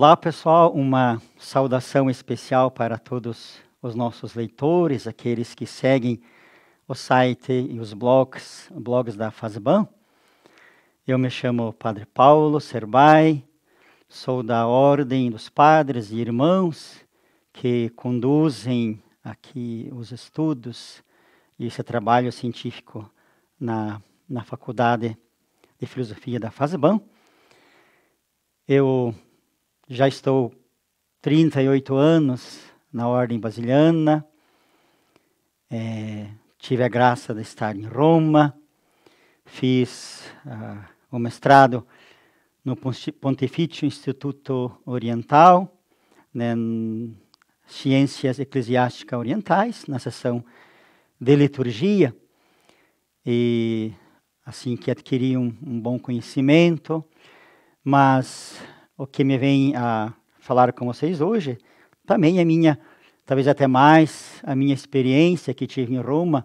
Olá, pessoal. Uma saudação especial para todos os nossos leitores, aqueles que seguem o site e os blogs, blogs da Fazban. Eu me chamo Padre Paulo Serbai, sou da Ordem dos Padres e Irmãos que conduzem aqui os estudos e esse trabalho científico na, na Faculdade de Filosofia da Fazban. Eu já estou 38 anos na Ordem Basiliana, é, tive a graça de estar em Roma, fiz uh, o mestrado no Pontifício Instituto Oriental, né, Ciências Eclesiásticas Orientais, na seção de liturgia, e assim que adquiri um, um bom conhecimento, mas o que me vem a falar com vocês hoje também é minha, talvez até mais, a minha experiência que tive em Roma.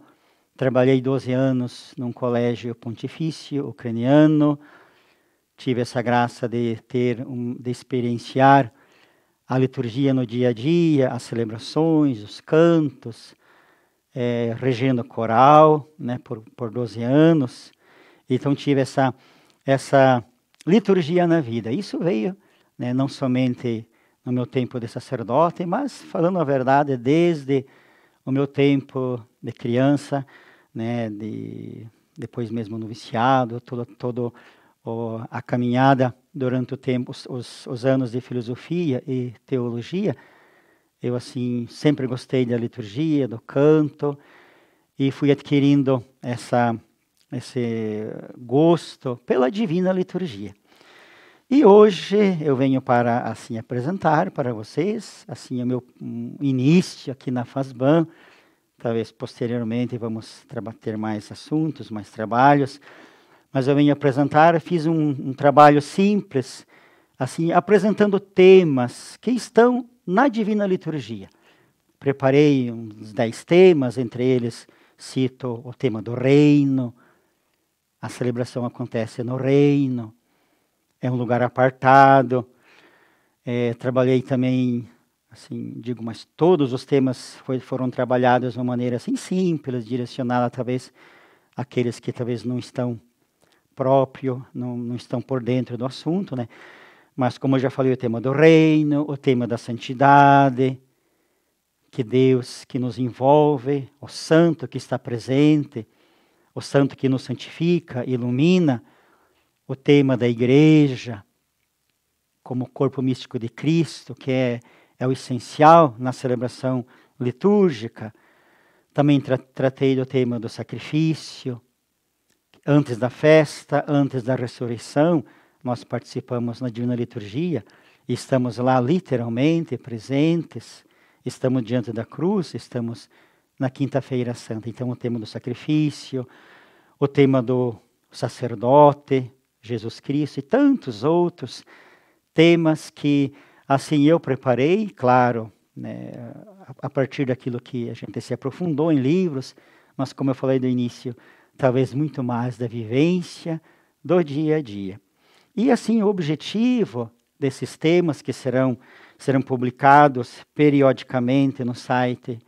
Trabalhei 12 anos num colégio pontifício ucraniano, tive essa graça de ter um, de experienciar a liturgia no dia a dia, as celebrações, os cantos, é, regendo coral, né, por, por 12 anos. Então tive essa essa liturgia na vida. Isso veio né, não somente no meu tempo de sacerdote, mas, falando a verdade, desde o meu tempo de criança, né, de, depois mesmo no viciado, toda todo, a caminhada durante o tempo, os, os anos de filosofia e teologia, eu assim sempre gostei da liturgia, do canto e fui adquirindo essa esse gosto pela divina liturgia. E hoje eu venho para assim apresentar para vocês, assim o meu hum, início aqui na FASBAN, talvez posteriormente vamos ter mais assuntos, mais trabalhos, mas eu venho apresentar, fiz um, um trabalho simples, assim apresentando temas que estão na Divina Liturgia. Preparei uns dez temas, entre eles cito o tema do reino, a celebração acontece no reino, é um lugar apartado. É, trabalhei também, assim, digo, mas todos os temas foi, foram trabalhados de uma maneira assim simples, direcionada talvez àqueles que talvez não estão próprio, não, não estão por dentro do assunto, né? Mas como eu já falei, o tema do reino, o tema da santidade, que Deus que nos envolve, o santo que está presente, o santo que nos santifica, ilumina, o tema da igreja, como corpo místico de Cristo, que é, é o essencial na celebração litúrgica. Também tra tratei do tema do sacrifício. Antes da festa, antes da ressurreição, nós participamos na Divina Liturgia, estamos lá literalmente presentes, estamos diante da cruz, estamos na Quinta-feira Santa. Então, o tema do sacrifício, o tema do sacerdote, Jesus Cristo e tantos outros temas que, assim, eu preparei, claro, né, a partir daquilo que a gente se aprofundou em livros, mas, como eu falei no início, talvez muito mais da vivência do dia a dia. E, assim, o objetivo desses temas que serão, serão publicados periodicamente no site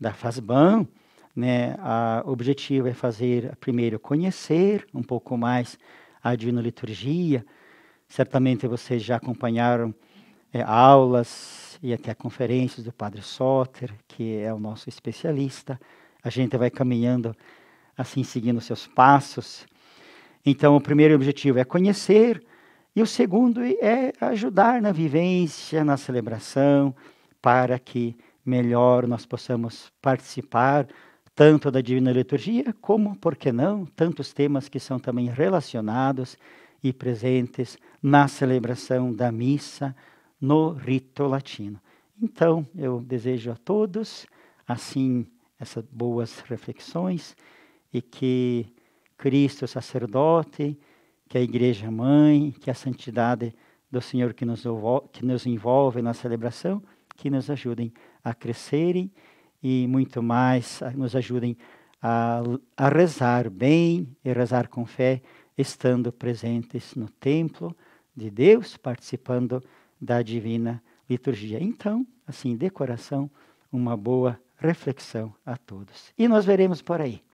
da FASBAN, né, a, o objetivo é fazer, primeiro, conhecer um pouco mais a Divina Liturgia. Certamente vocês já acompanharam é, aulas e até conferências do Padre Soter, que é o nosso especialista. A gente vai caminhando assim, seguindo seus passos. Então, o primeiro objetivo é conhecer, e o segundo é ajudar na vivência, na celebração, para que melhor nós possamos participar tanto da Divina Liturgia, como, por que não, tantos temas que são também relacionados e presentes na celebração da missa no rito latino. Então, eu desejo a todos, assim, essas boas reflexões e que Cristo, sacerdote, que a Igreja Mãe, que a santidade do Senhor que nos, que nos envolve na celebração, que nos ajudem a crescerem e muito mais nos ajudem a, a rezar bem e rezar com fé, estando presentes no templo de Deus, participando da divina liturgia. Então, assim, de coração, uma boa reflexão a todos. E nós veremos por aí.